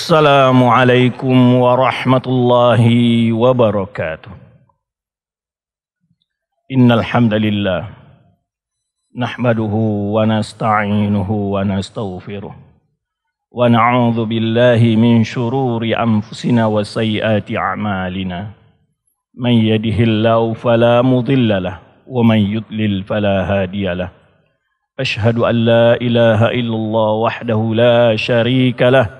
السلام عليكم ورحمة الله وبركاته إن الحمد لله نحمده ونستعينه ونستغفره ونعوذ بالله من شرور أنفسنا وسيئات أعمالنا من يده الله فلا مضل له ومن يضلل فلا هادي له أشهد أن لا إله إلا الله وحده لا شريك له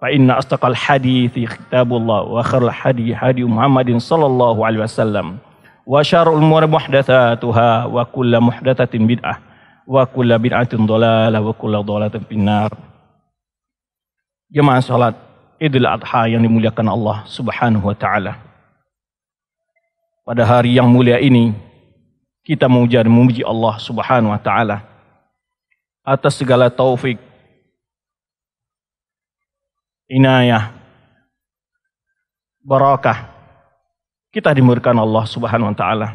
hadithi kitabullah wa akhir hadi hadi muhammadin sallallahu alaihi wasallam wa syarul umur muhdatsatuha wa kullu muhdatsatin bid'ah wa kullu bid'atin dhalalah wa kullu dhalalatin finnar Jemaah salat Idul Adha yang dimuliakan Allah Subhanahu wa taala. Pada hari yang mulia ini kita memuja dan memuji Allah Subhanahu wa taala atas segala taufik inayah, barakah. Kita dimurkan Allah Subhanahu wa taala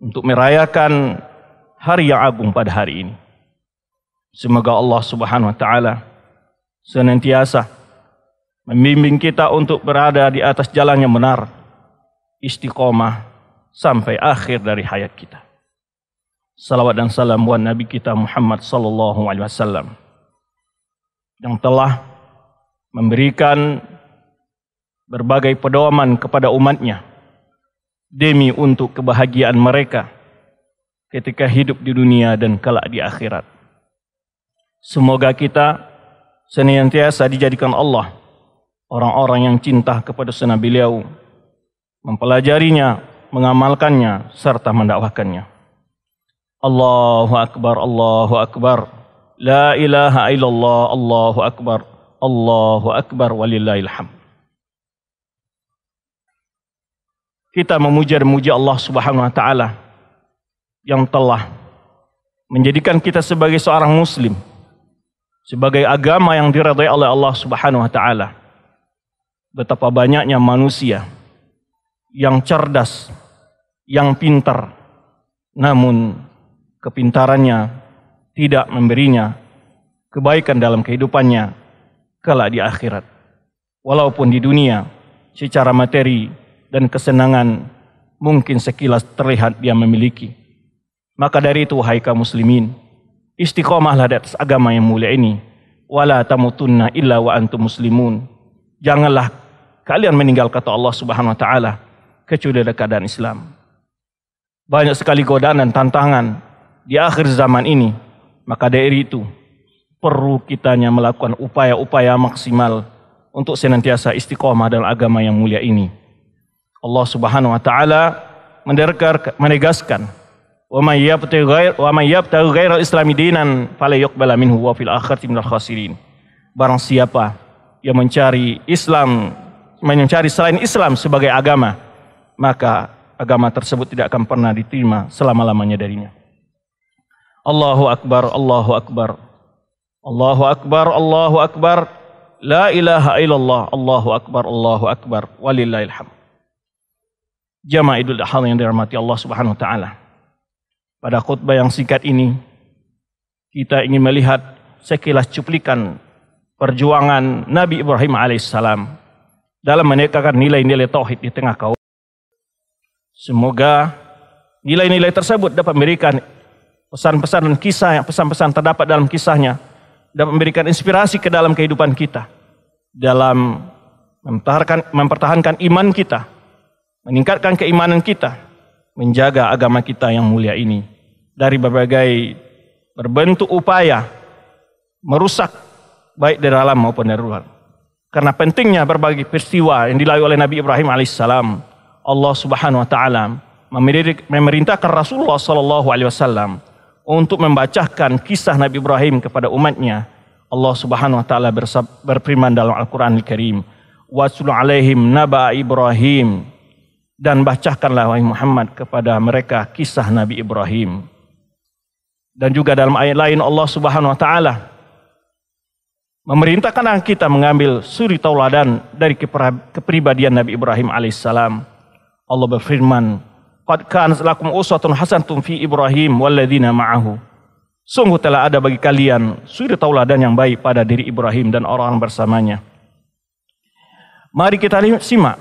untuk merayakan hari yang agung pada hari ini. Semoga Allah Subhanahu wa taala senantiasa membimbing kita untuk berada di atas jalan yang benar, istiqomah sampai akhir dari hayat kita. Salawat dan salam buat Nabi kita Muhammad sallallahu alaihi wasallam yang telah memberikan berbagai pedoman kepada umatnya demi untuk kebahagiaan mereka ketika hidup di dunia dan kelak di akhirat. Semoga kita senantiasa dijadikan Allah orang-orang yang cinta kepada sunnah beliau, mempelajarinya, mengamalkannya, serta mendakwakannya. Allahu Akbar, Allahu Akbar. La ilaha illallah, Allahu Akbar. Allahu Akbar walillahilham. Kita memuja dan memuji Allah Subhanahu wa taala yang telah menjadikan kita sebagai seorang muslim sebagai agama yang diridhai oleh Allah Subhanahu wa taala. Betapa banyaknya manusia yang cerdas, yang pintar, namun kepintarannya tidak memberinya kebaikan dalam kehidupannya kelak di akhirat. Walaupun di dunia secara materi dan kesenangan mungkin sekilas terlihat dia memiliki. Maka dari itu wahai kaum muslimin, istiqomahlah di atas agama yang mulia ini. Wala tamutunna illa wa antum muslimun. Janganlah kalian meninggal kata Allah Subhanahu wa taala kecuali dalam keadaan Islam. Banyak sekali godaan dan tantangan di akhir zaman ini. Maka dari itu perlu kitanya melakukan upaya-upaya maksimal untuk senantiasa istiqomah dalam agama yang mulia ini. Allah Subhanahu wa taala menegaskan wa may yabtaghi ghair wa may yabtaghi al islami dinan fala yuqbala minhu wa fil akhirati minal khasirin. Barang siapa yang mencari Islam mencari selain Islam sebagai agama, maka agama tersebut tidak akan pernah diterima selama-lamanya darinya. Allahu akbar, Allahu akbar. Allahu Akbar, Allahu Akbar. La ilaha illallah, Allahu Akbar, Allahu Akbar. Walillahilham. Jamaah Idul Adha yang dirahmati Allah Subhanahu wa taala. Pada khutbah yang singkat ini kita ingin melihat sekilas cuplikan perjuangan Nabi Ibrahim alaihissalam dalam menegakkan nilai-nilai tauhid di tengah kaum. Semoga nilai-nilai tersebut dapat memberikan pesan-pesan dan kisah, pesan-pesan terdapat dalam kisahnya dapat memberikan inspirasi ke dalam kehidupan kita. Dalam mempertahankan, mempertahankan iman kita, meningkatkan keimanan kita, menjaga agama kita yang mulia ini dari berbagai berbentuk upaya merusak baik dari dalam maupun dari luar. Karena pentingnya berbagai peristiwa yang dilalui oleh Nabi Ibrahim alaihissalam, Allah Subhanahu wa taala memerintahkan Rasulullah sallallahu alaihi wasallam untuk membacakan kisah Nabi Ibrahim kepada umatnya. Allah Subhanahu wa taala berfirman dalam al quran Al Karim, "Wasul alaihim naba Ibrahim" dan bacakanlah wahai Muhammad kepada mereka kisah Nabi Ibrahim. Dan juga dalam ayat lain Allah Subhanahu wa taala memerintahkan kita mengambil suri tauladan dari kepribadian Nabi Ibrahim alaihissalam. Allah berfirman, Qad kanat lakum uswatun hasanatun fi Ibrahim walladzina ma'ahu. Sungguh telah ada bagi kalian suri tauladan yang baik pada diri Ibrahim dan orang orang bersamanya. Mari kita simak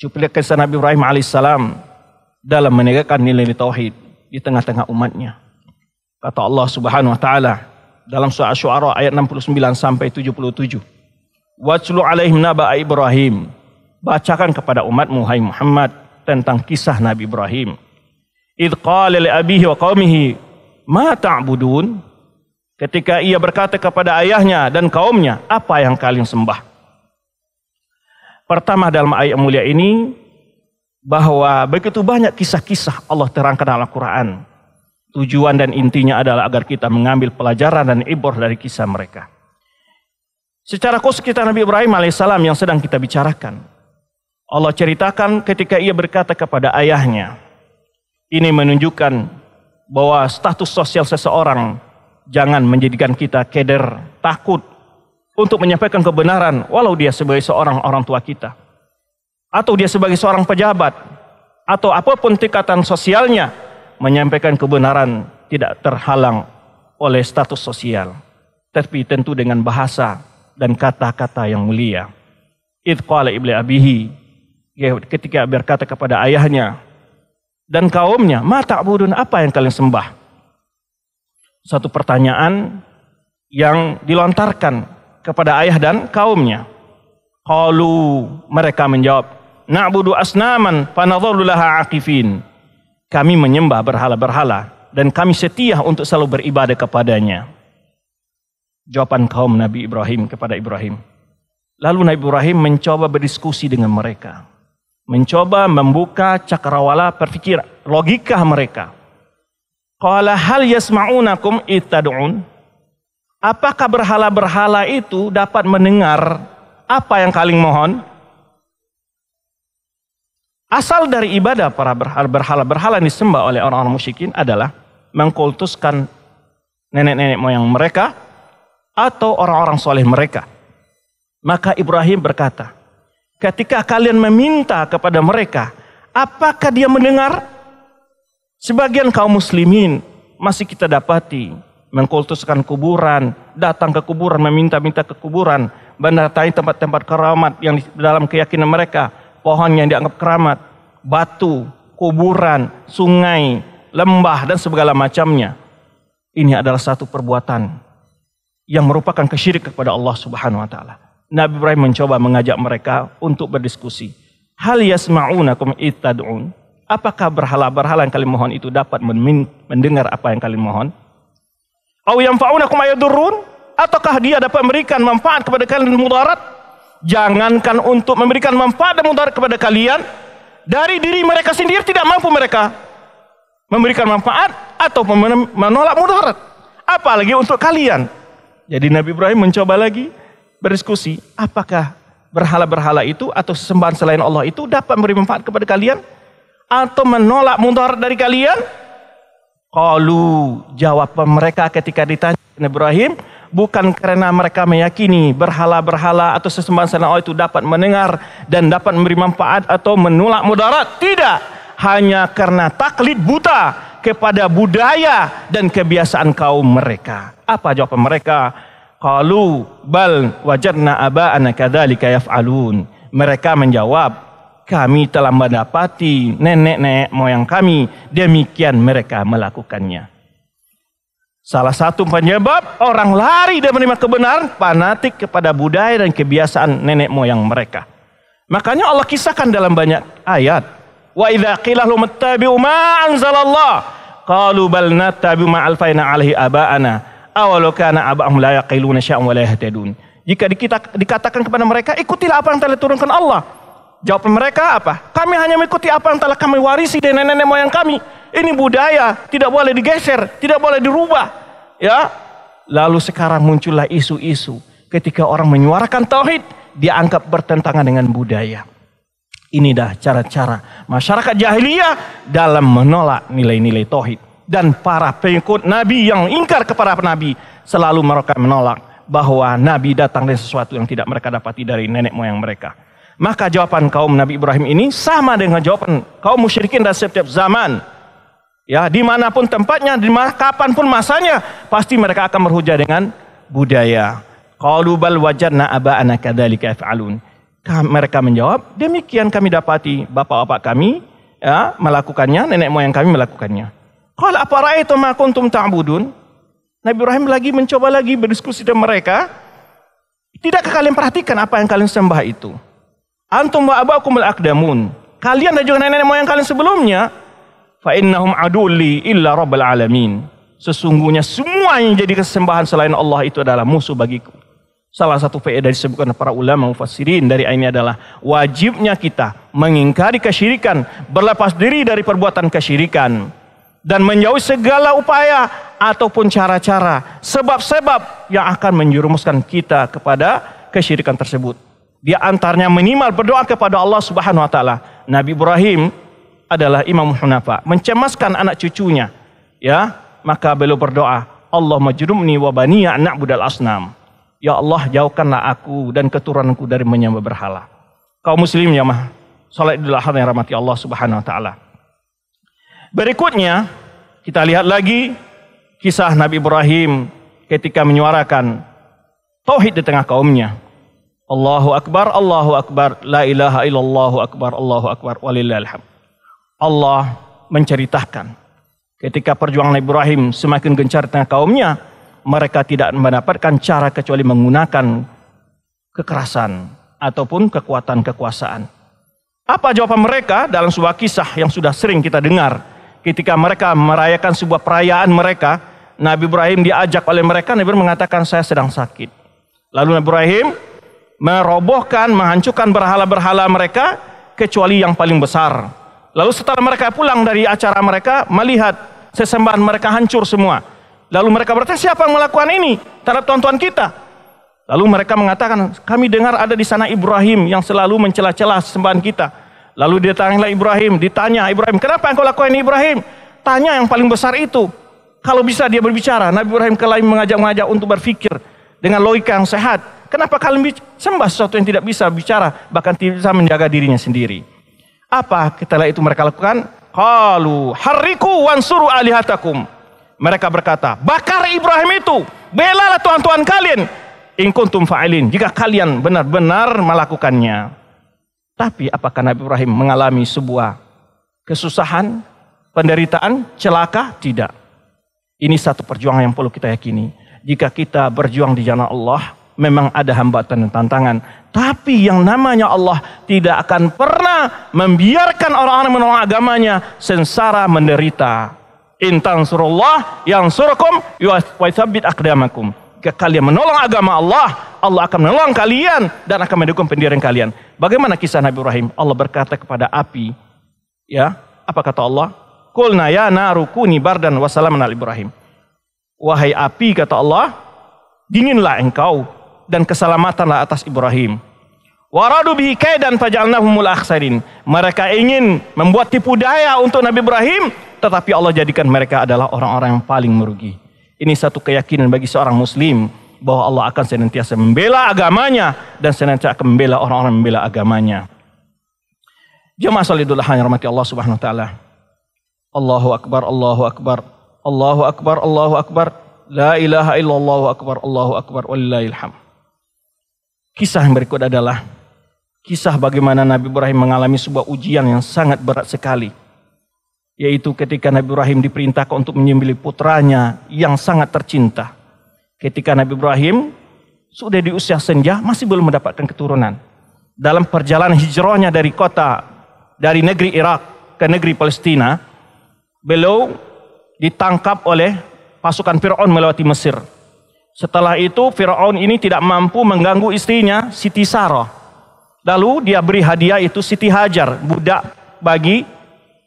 cuplikan kisah Nabi Ibrahim alaihissalam dalam menegakkan nilai tauhid di tengah-tengah umatnya. Kata Allah Subhanahu wa taala dalam surah Asy-Syu'ara ayat 69 sampai 77. Wajlu alaihim naba Ibrahim. Bacakan kepada umatmu hai Muhammad tentang kisah Nabi Ibrahim. Idh qala li abihi wa qaumihi ma ta'budun? Ketika ia berkata kepada ayahnya dan kaumnya, apa yang kalian sembah? Pertama dalam ayat mulia ini bahwa begitu banyak kisah-kisah Allah terangkan dalam Al-Qur'an. Tujuan dan intinya adalah agar kita mengambil pelajaran dan ibor dari kisah mereka. Secara khusus kita Nabi Ibrahim alaihissalam yang sedang kita bicarakan. Allah ceritakan ketika ia berkata kepada ayahnya. Ini menunjukkan bahwa status sosial seseorang jangan menjadikan kita keder, takut untuk menyampaikan kebenaran walau dia sebagai seorang orang tua kita. Atau dia sebagai seorang pejabat. Atau apapun tingkatan sosialnya menyampaikan kebenaran tidak terhalang oleh status sosial. Tapi tentu dengan bahasa dan kata-kata yang mulia. Idh qala ibli abihi Ya, ketika berkata kepada ayahnya dan kaumnya, mata budun apa yang kalian sembah? Satu pertanyaan yang dilontarkan kepada ayah dan kaumnya. Qalu mereka menjawab, na'budu asnaman fanadharu laha Kami menyembah berhala-berhala dan kami setia untuk selalu beribadah kepadanya. Jawaban kaum Nabi Ibrahim kepada Ibrahim. Lalu Nabi Ibrahim mencoba berdiskusi dengan mereka mencoba membuka cakrawala berpikir logika mereka. Qala hal yasma'unakum ittad'un? Apakah berhala-berhala itu dapat mendengar apa yang kalian mohon? Asal dari ibadah para berhala-berhala yang disembah oleh orang-orang musyrikin adalah mengkultuskan nenek-nenek moyang mereka atau orang-orang soleh mereka. Maka Ibrahim berkata, Ketika kalian meminta kepada mereka, apakah dia mendengar? Sebagian kaum muslimin masih kita dapati mengkultuskan kuburan, datang ke kuburan, meminta-minta ke kuburan, mendatangi tempat-tempat keramat yang dalam keyakinan mereka, pohon yang dianggap keramat, batu, kuburan, sungai, lembah dan segala macamnya. Ini adalah satu perbuatan yang merupakan kesyirik kepada Allah Subhanahu wa taala. Nabi Ibrahim mencoba mengajak mereka untuk berdiskusi. Hal yasma'unakum ittad'un. Apakah berhala-berhala yang kalian mohon itu dapat mendengar apa yang kalian mohon? Au yanfa'unakum ayadurrun? Ataukah dia dapat memberikan manfaat kepada kalian dan mudarat? Jangankan untuk memberikan manfaat dan mudarat kepada kalian, dari diri mereka sendiri tidak mampu mereka memberikan manfaat atau menolak mudarat. Apalagi untuk kalian. Jadi Nabi Ibrahim mencoba lagi, berdiskusi apakah berhala-berhala itu atau sembahan selain Allah itu dapat memberi manfaat kepada kalian atau menolak mudarat dari kalian? Kalu jawab mereka ketika ditanya Ibrahim, bukan karena mereka meyakini berhala-berhala atau sesembahan selain Allah itu dapat mendengar dan dapat memberi manfaat atau menolak mudarat, tidak, hanya karena taklid buta kepada budaya dan kebiasaan kaum mereka. Apa jawaban mereka? Qalu bal anak aba'ana kadzalika yaf'alun. Mereka menjawab, kami telah mendapati nenek-nenek moyang kami, demikian mereka melakukannya. Salah satu penyebab orang lari dan menerima kebenaran, fanatik kepada budaya dan kebiasaan nenek moyang mereka. Makanya Allah kisahkan dalam banyak ayat. Wa idza qila lahum ittabi'u ma anzalallah qalu bal nattabi'u ma alfaina alaihi aba'ana awalau kana aba'ahum la yaqiluna sya'an wa la yahtadun. Jika kita dikatakan kepada mereka, ikutilah apa yang telah turunkan Allah. Jawab mereka apa? Kami hanya mengikuti apa yang telah kami warisi dari nenek-nenek moyang kami. Ini budaya, tidak boleh digeser, tidak boleh dirubah. Ya. Lalu sekarang muncullah isu-isu ketika orang menyuarakan tauhid, dia anggap bertentangan dengan budaya. Ini dah cara-cara masyarakat jahiliyah dalam menolak nilai-nilai tauhid dan para pengikut Nabi yang ingkar kepada Nabi selalu mereka menolak bahwa Nabi datang dari sesuatu yang tidak mereka dapati dari nenek moyang mereka. Maka jawaban kaum Nabi Ibrahim ini sama dengan jawaban kaum musyrikin dari setiap zaman. Ya, dimanapun tempatnya, mana kapanpun masanya, pasti mereka akan berhujah dengan budaya. Qalu bal anak aba'ana kadzalika alun. Mereka menjawab, demikian kami dapati bapak-bapak kami ya, melakukannya, nenek moyang kami melakukannya. Qala apara'aitum ma kuntum ta'budun? Nabi Ibrahim lagi mencoba lagi berdiskusi dengan mereka. Tidakkah kalian perhatikan apa yang kalian sembah itu? Antum wa abakumul akdamun. Kalian dan juga nenek moyang kalian sebelumnya fa innahum aduli illa rabbal alamin. Sesungguhnya semua yang jadi kesembahan selain Allah itu adalah musuh bagiku. Salah satu dari disebutkan para ulama mufassirin dari ini adalah wajibnya kita mengingkari kesyirikan, berlepas diri dari perbuatan kesyirikan dan menjauhi segala upaya ataupun cara-cara, sebab-sebab yang akan menjerumuskan kita kepada kesyirikan tersebut. Di antaranya minimal berdoa kepada Allah Subhanahu wa taala. Nabi Ibrahim adalah imam hunafa, mencemaskan anak cucunya, ya, maka beliau berdoa, Allah majrumni wa anak budal asnam. Ya Allah, jauhkanlah aku dan keturunanku dari menyembah berhala. Kaum muslim ya mah, salat idul adha yang rahmati Allah Subhanahu wa taala. Berikutnya kita lihat lagi kisah Nabi Ibrahim ketika menyuarakan tauhid di tengah kaumnya. Allahu akbar, Allahu akbar, la ilaha illallahu akbar, Allahu akbar, walillahilham. Allah menceritakan ketika perjuangan Ibrahim semakin gencar tengah kaumnya, mereka tidak mendapatkan cara kecuali menggunakan kekerasan ataupun kekuatan kekuasaan. Apa jawaban mereka dalam sebuah kisah yang sudah sering kita dengar ketika mereka merayakan sebuah perayaan mereka, Nabi Ibrahim diajak oleh mereka, Nabi Ibrahim mengatakan saya sedang sakit. Lalu Nabi Ibrahim merobohkan, menghancurkan berhala-berhala mereka kecuali yang paling besar. Lalu setelah mereka pulang dari acara mereka, melihat sesembahan mereka hancur semua. Lalu mereka bertanya, siapa yang melakukan ini terhadap tuan-tuan kita? Lalu mereka mengatakan, kami dengar ada di sana Ibrahim yang selalu mencela-cela sesembahan kita. Lalu dia tanya Ibrahim, ditanya Ibrahim, kenapa engkau lakukan ini Ibrahim? Tanya yang paling besar itu. Kalau bisa dia berbicara, Nabi Ibrahim kalian mengajak-mengajak untuk berpikir dengan logika yang sehat. Kenapa kalian sembah sesuatu yang tidak bisa bicara, bahkan tidak bisa menjaga dirinya sendiri? Apa kita lihat itu mereka lakukan? Kalu hariku wansuru alihatakum. Mereka berkata, bakar Ibrahim itu, belalah Tuhan-Tuhan kalian. inkuntum fa'ilin, jika kalian benar-benar melakukannya. Tapi apakah Nabi Ibrahim mengalami sebuah kesusahan, penderitaan, celaka? Tidak. Ini satu perjuangan yang perlu kita yakini. Jika kita berjuang di jalan Allah, memang ada hambatan dan tantangan. Tapi yang namanya Allah tidak akan pernah membiarkan orang-orang menolong agamanya sengsara menderita. Intan surullah yang surakum yuwaithabit akdamakum. Jika kalian menolong agama Allah, Allah akan menolong kalian dan akan mendukung pendirian kalian. Bagaimana kisah Nabi Ibrahim? Allah berkata kepada api, ya, apa kata Allah? Kulna ya narukuni bardan wasalaman al Ibrahim. Wahai api kata Allah, dinginlah engkau dan keselamatanlah atas Ibrahim. Waradu bihi kaidan fajalnahumul akhsarin. Mereka ingin membuat tipu daya untuk Nabi Ibrahim, tetapi Allah jadikan mereka adalah orang-orang yang paling merugi. Ini satu keyakinan bagi seorang muslim bahwa Allah akan senantiasa membela agamanya dan senantiasa akan membela orang-orang membela agamanya. Jamaah salidul hanya rahmati Allah Subhanahu wa taala. Allahu akbar, Allahu akbar. Allahu akbar, Allahu akbar. La ilaha illallah akbar, Allahu akbar wallahil hamd. Kisah yang berikut adalah kisah bagaimana Nabi Ibrahim mengalami sebuah ujian yang sangat berat sekali yaitu ketika Nabi Ibrahim diperintahkan untuk menyembelih putranya yang sangat tercinta. Ketika Nabi Ibrahim sudah di usia senja masih belum mendapatkan keturunan. Dalam perjalanan hijrahnya dari kota dari negeri Irak ke negeri Palestina, beliau ditangkap oleh pasukan Firaun melewati Mesir. Setelah itu Firaun ini tidak mampu mengganggu istrinya Siti Sarah. Lalu dia beri hadiah itu Siti Hajar, budak bagi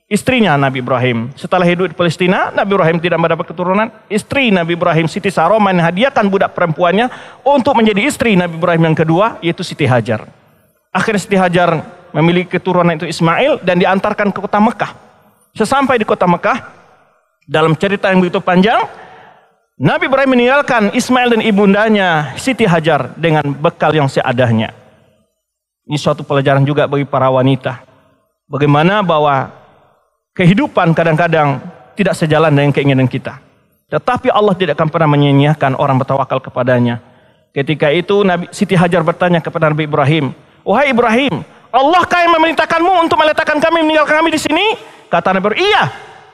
istrinya Nabi Ibrahim. Setelah hidup di Palestina, Nabi Ibrahim tidak mendapat keturunan. Istri Nabi Ibrahim Siti Saroma menghadiahkan budak perempuannya untuk menjadi istri Nabi Ibrahim yang kedua, yaitu Siti Hajar. Akhirnya Siti Hajar memiliki keturunan itu Ismail dan diantarkan ke kota Mekah. Sesampai di kota Mekah, dalam cerita yang begitu panjang, Nabi Ibrahim meninggalkan Ismail dan ibundanya Siti Hajar dengan bekal yang seadanya. Ini suatu pelajaran juga bagi para wanita. Bagaimana bahwa kehidupan kadang-kadang tidak sejalan dengan keinginan kita. Tetapi Allah tidak akan pernah menyanyiakan orang bertawakal kepadanya. Ketika itu Nabi Siti Hajar bertanya kepada Nabi Ibrahim, "Wahai Ibrahim, Allah kah yang memerintahkanmu untuk meletakkan kami meninggalkan kami di sini?" Kata Nabi Ibrahim, "Iya,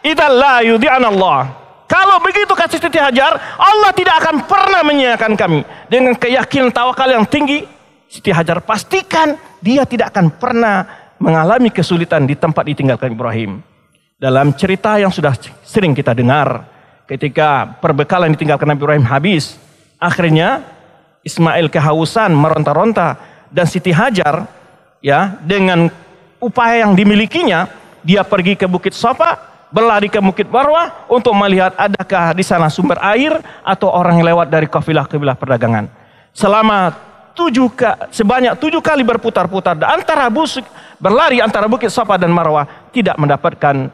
idzalla yudhi'an Allah." Kalau begitu kasih Siti Hajar, Allah tidak akan pernah menyanyiakan kami. Dengan keyakinan tawakal yang tinggi, Siti Hajar pastikan dia tidak akan pernah mengalami kesulitan di tempat ditinggalkan Ibrahim. Dalam cerita yang sudah sering kita dengar, ketika perbekalan ditinggalkan Nabi Ibrahim habis, akhirnya Ismail kehausan meronta-ronta dan Siti Hajar ya dengan upaya yang dimilikinya dia pergi ke Bukit Sofa berlari ke Bukit Barwa untuk melihat adakah di sana sumber air atau orang yang lewat dari kafilah-kafilah perdagangan. Selama tujuh sebanyak tujuh kali berputar-putar antara busuk berlari antara Bukit Sofa dan Marwah tidak mendapatkan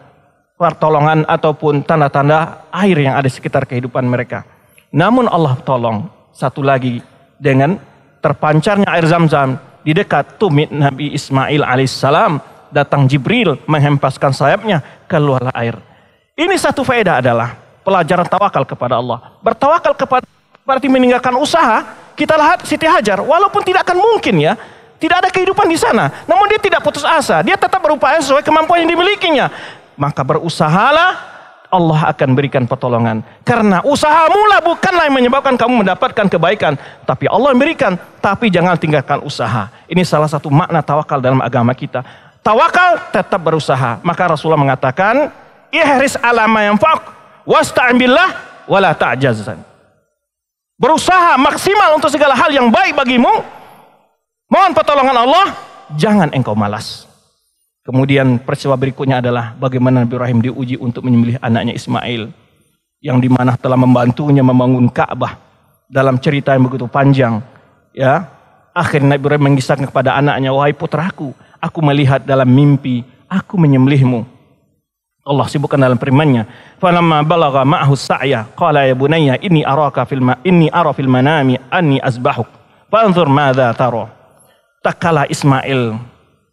pertolongan ataupun tanda-tanda air yang ada sekitar kehidupan mereka. Namun Allah tolong satu lagi dengan terpancarnya air zam-zam di dekat tumit Nabi Ismail alaihissalam datang Jibril menghempaskan sayapnya keluarlah air. Ini satu faedah adalah pelajaran tawakal kepada Allah. Bertawakal kepada berarti meninggalkan usaha, kita lihat Siti Hajar walaupun tidak akan mungkin ya, tidak ada kehidupan di sana. Namun dia tidak putus asa, dia tetap berupaya sesuai kemampuan yang dimilikinya maka berusahalah Allah akan berikan pertolongan. Karena usahamu lah bukanlah yang menyebabkan kamu mendapatkan kebaikan. Tapi Allah yang berikan. Tapi jangan tinggalkan usaha. Ini salah satu makna tawakal dalam agama kita. Tawakal tetap berusaha. Maka Rasulullah mengatakan, Ihris alama yang faq, wasta'ambillah, wala ta'jazan. Berusaha maksimal untuk segala hal yang baik bagimu. Mohon pertolongan Allah, jangan engkau malas. Kemudian peristiwa berikutnya adalah bagaimana Nabi Ibrahim diuji untuk menyembelih anaknya Ismail yang dimana telah membantunya membangun Ka'bah dalam cerita yang begitu panjang. Ya, akhirnya Nabi Ibrahim mengisahkan kepada anaknya, wahai putraku, aku melihat dalam mimpi, aku menyembelihmu. Allah sibukkan dalam firman-Nya. Falamma balagha ma'ahu sa'ya qala ya bunayya inni araka fil ma inni ara fil manami anni azbahuk. Fanzur madza tara. takala Ismail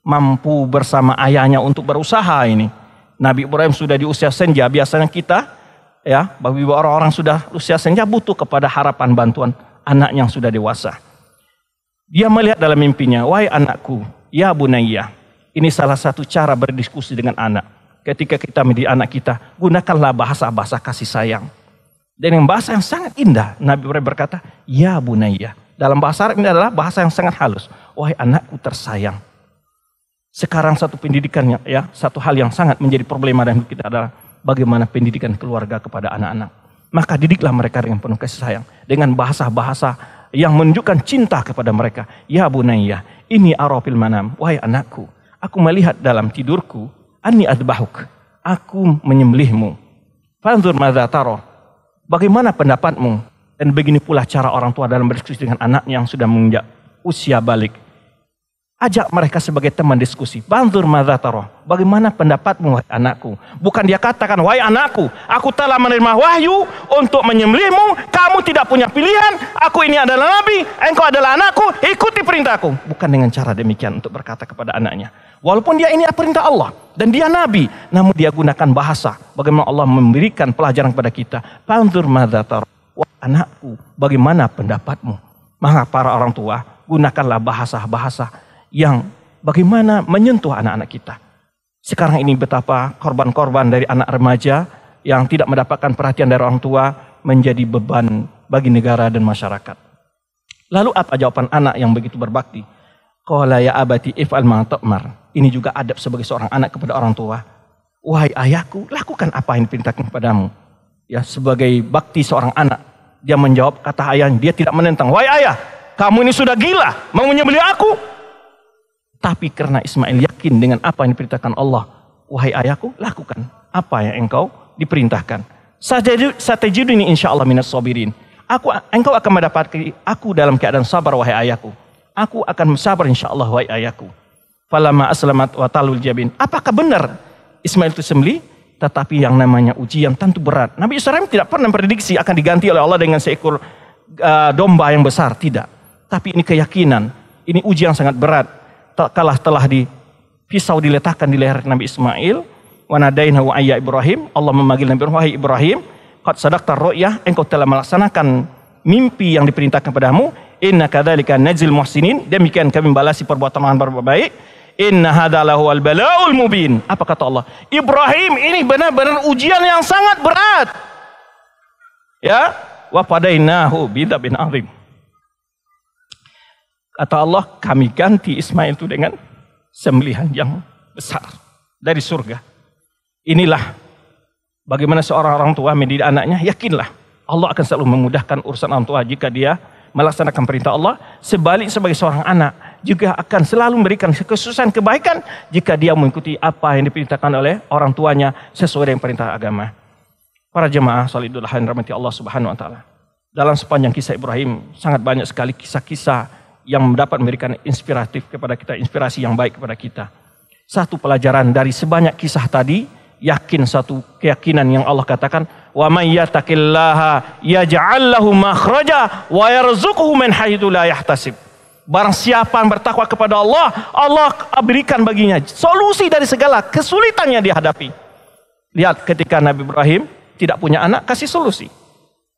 mampu bersama ayahnya untuk berusaha ini. Nabi Ibrahim sudah di usia senja, biasanya kita ya, bagi orang-orang sudah usia senja butuh kepada harapan bantuan anak yang sudah dewasa. Dia melihat dalam mimpinya, "Wahai anakku, ya bunayya." Ini salah satu cara berdiskusi dengan anak. Ketika kita menjadi anak kita, gunakanlah bahasa-bahasa kasih sayang. Dan yang bahasa yang sangat indah, Nabi Ibrahim berkata, "Ya bunayya." Dalam bahasa Arab ini adalah bahasa yang sangat halus. "Wahai anakku tersayang." Sekarang satu pendidikannya ya, satu hal yang sangat menjadi problema dalam kita adalah bagaimana pendidikan keluarga kepada anak-anak. Maka didiklah mereka dengan penuh kasih sayang, dengan bahasa-bahasa yang menunjukkan cinta kepada mereka. Ya bunayya, ini arafil manam, wahai anakku, aku melihat dalam tidurku, ani adbahuk, aku menyembelihmu. Fanzur madza taro, bagaimana pendapatmu? Dan begini pula cara orang tua dalam berdiskusi dengan anaknya yang sudah menginjak usia balik Ajak mereka sebagai teman diskusi. Bantur madhataro. Bagaimana pendapatmu wahai anakku? Bukan dia katakan, wahai anakku, aku telah menerima wahyu untuk menyembelihmu. Kamu tidak punya pilihan. Aku ini adalah nabi. Engkau adalah anakku. Ikuti perintahku. Bukan dengan cara demikian untuk berkata kepada anaknya. Walaupun dia ini perintah Allah. Dan dia nabi. Namun dia gunakan bahasa. Bagaimana Allah memberikan pelajaran kepada kita. Bantur madhataro. Wahai anakku, bagaimana pendapatmu? Maka para orang tua, gunakanlah bahasa-bahasa yang bagaimana menyentuh anak-anak kita. Sekarang ini betapa korban-korban dari anak remaja yang tidak mendapatkan perhatian dari orang tua menjadi beban bagi negara dan masyarakat. Lalu apa jawaban anak yang begitu berbakti? Qala ya abati if'al ma Ini juga adab sebagai seorang anak kepada orang tua. Wahai ayahku, lakukan apa yang diperintahkan kepadamu. Ya, sebagai bakti seorang anak, dia menjawab kata ayahnya, dia tidak menentang. Wahai ayah, kamu ini sudah gila, mau menyembelih aku? Tapi karena Ismail yakin dengan apa yang diperintahkan Allah, wahai ayahku, lakukan apa yang engkau diperintahkan. ini insya Allah minas sabirin. Aku, engkau akan mendapatkan aku dalam keadaan sabar wahai ayahku. Aku akan sabar insya Allah wahai ayahku. Falama aslamat wa talul jabin. Apakah benar Ismail itu sembli? Tetapi yang namanya ujian tentu berat. Nabi Israel tidak pernah prediksi akan diganti oleh Allah dengan seekor uh, domba yang besar. Tidak. Tapi ini keyakinan. Ini ujian sangat berat kalah telah di pisau diletakkan di leher Nabi Ismail, wanadainha wa ayya Ibrahim, Allah memanggil Nabi Ibrahim, Ibrahim, qad sadaqta ru'yah, engkau telah melaksanakan mimpi yang diperintahkan padamu, inna kadzalika najzil muhsinin, demikian kami membalasi perbuatan orang berbuat baik. Inna hadalahu al balaul mubin. Apa kata Allah? Ibrahim ini benar-benar ujian yang sangat berat. Ya, wa padainahu bidabin azim. Kata Allah, kami ganti Ismail itu dengan sembelihan yang besar dari surga. Inilah bagaimana seorang orang tua mendidik anaknya, yakinlah Allah akan selalu memudahkan urusan orang tua jika dia melaksanakan perintah Allah. Sebalik sebagai seorang anak juga akan selalu memberikan kesusahan kebaikan jika dia mengikuti apa yang diperintahkan oleh orang tuanya sesuai dengan perintah agama. Para jemaah salidul rahmati Allah Subhanahu wa taala. Dalam sepanjang kisah Ibrahim sangat banyak sekali kisah-kisah yang dapat memberikan inspiratif kepada kita, inspirasi yang baik kepada kita. Satu pelajaran dari sebanyak kisah tadi, yakin satu keyakinan yang Allah katakan, "Wa may yattaqillaha yaj'al lahu makhraja wa yarzuquhu min haitsu la yahtasib." Barang siapa yang bertakwa kepada Allah, Allah berikan baginya solusi dari segala kesulitan yang dihadapi. Lihat ketika Nabi Ibrahim tidak punya anak, kasih solusi.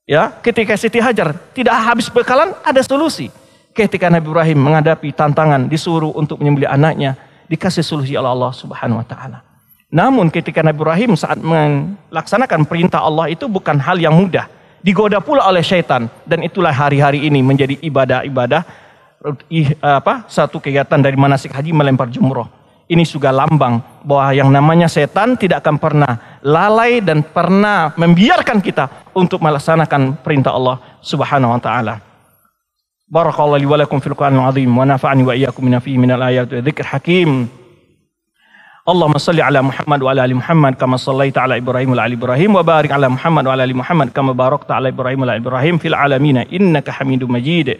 Ya, ketika Siti Hajar tidak habis bekalan, ada solusi. Ketika Nabi Ibrahim menghadapi tantangan, disuruh untuk menyembelih anaknya, dikasih solusi oleh Allah Subhanahu wa taala. Namun ketika Nabi Ibrahim saat melaksanakan perintah Allah itu bukan hal yang mudah. Digoda pula oleh syaitan dan itulah hari-hari ini menjadi ibadah-ibadah apa satu kegiatan dari manasik haji melempar jumroh. Ini juga lambang bahwa yang namanya setan tidak akan pernah lalai dan pernah membiarkan kita untuk melaksanakan perintah Allah Subhanahu wa taala. بارك الله لي ولكم في القرآن العظيم ونفعني وإياكم من فيه من الآيات والذكر الحكيم اللهم صل على محمد وعلى ال محمد كما صليت على ابراهيم وعلى ال ابراهيم وبارك على محمد وعلى ال محمد كما باركت على ابراهيم وعلى ال ابراهيم في العالمين انك حميد مجيد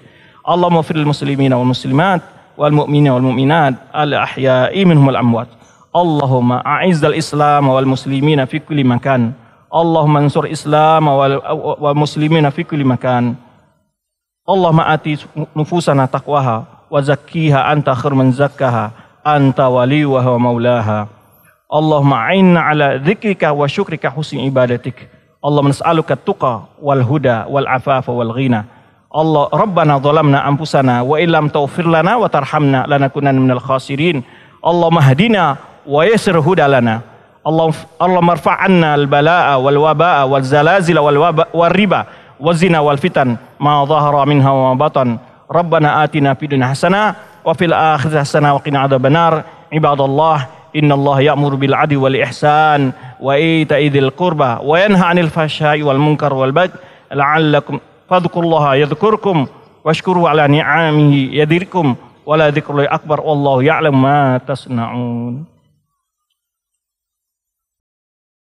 اللهم اغفر للمسلمين والمسلمات والمؤمنين والمؤمنات الاحياء منهم والاموات اللهم اعز الاسلام والمسلمين في كل مكان اللهم انصر الاسلام والمسلمين في كل مكان Allah ma'ati nufusana taqwaha wa zakkiha anta khairman zakkaha anta wali wa maulaha. Allah ma'inna ala dzikrika wa syukrika husni ibadatik. Allah nas'aluka tuqa wal huda wal afafa wal ghina. Allah rabbana zalamna ampusana, wa illam taghfir lana wa tarhamna lanakunanna minal khasirin. Allah mahdina wa huda hudalana. Allah Allah marfa'anna al bala'a wal waba'a wal zalazila wal wal riba. والزنا والفتن ما ظهر منها وما بطن ربنا آتنا في الدنيا حسنة وفي الآخرة حسنة وقنا عذاب النار عباد الله إن الله يأمر بالعدل والإحسان وإيتاء ذي القربى وينهى عن الفحشاء والمنكر والبغي لعلكم فاذكروا الله يذكركم واشكروا على نعمه يدركم ولا ذكر الله أكبر والله يعلم ما تصنعون